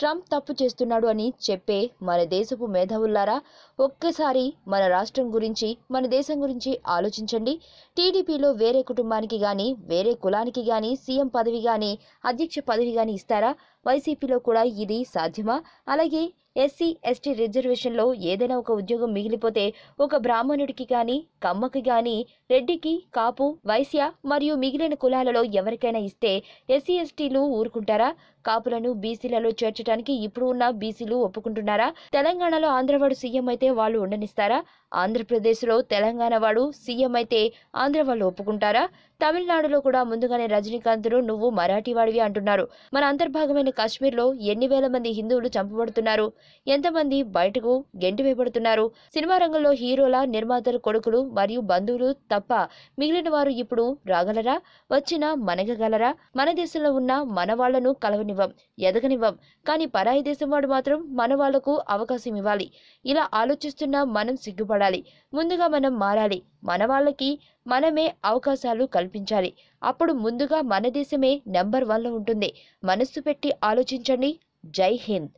Trump తప్పు చేస్తున్నాడు అని చెప్పే మన దేశపు మేధావుల్లారా ఒక్కసారి మన రాష్ట్రం గురించి మన దేశం గురించి ఆలోచించండి టీడీపీలో వేరే కుటుంబానికి కానీ వేరే కులానికి కానీ సీఎం పదవి కానీ అధ్యక్ష పదవి కానీ ఇస్తారా వైసీపీలో కూడా ఇది సాధ్యమా అలాగే ఎస్సీ ఎస్టీ రిజర్వేషన్లో ఏదైనా ఒక ఉద్యోగం మిగిలిపోతే ఒక బ్రాహ్మణుడికి కానీ కమ్మకి కానీ రెడ్డికి కాపు వైశ్య మరియు మిగిలిన కులాలలో ఎవరికైనా ఇస్తే ఎస్సీ ఎస్టీలు ఊరుకుంటారా కాపులను బీసీలలో చేర్చడానికి ఇప్పుడు ఉన్న బీసీలు ఒప్పుకుంటున్నారా తెలంగాణలో ఆంధ్రవాడు సీఎం అయితే వాళ్ళు ఉండనిస్తారా ఆంధ్రప్రదేశ్లో తెలంగాణ వాడు సీఎం అయితే ఆంధ్ర వాళ్ళు ఒప్పుకుంటారా తమిళనాడులో కూడా ముందుగానే రజనీకాంత్ను నువ్వు మరాఠీవాడివి అంటున్నారు మన అంతర్భాగమైన కాశ్మీర్లో ఎన్ని వేల మంది హిందువులు చంపబడుతున్నారు ఎంతమంది బయటకు గెంటివేయబడుతున్నారు సినిమా రంగంలో హీరోల నిర్మాతల కొడుకులు మరియు బంధువులు తప్ప మిగిలిన వారు ఇప్పుడు రాగలరా వచ్చినా మనగగలరా మన దేశంలో ఉన్న మన వాళ్లను కలవనివ్వం ఎదగనివ్వం కానీ పరాయి దేశం వాడు మాత్రం మన వాళ్లకు అవకాశం ఇవ్వాలి ఇలా ఆలోచిస్తున్నా మనం సిగ్గుపడాలి ముందుగా మనం మారాలి మన వాళ్ళకి మనమే అవకాశాలు కల్పించాలి అప్పుడు ముందుగా మన దేశమే నెంబర్ వన్లో ఉంటుంది మనస్సు పెట్టి ఆలోచించండి జై హింద్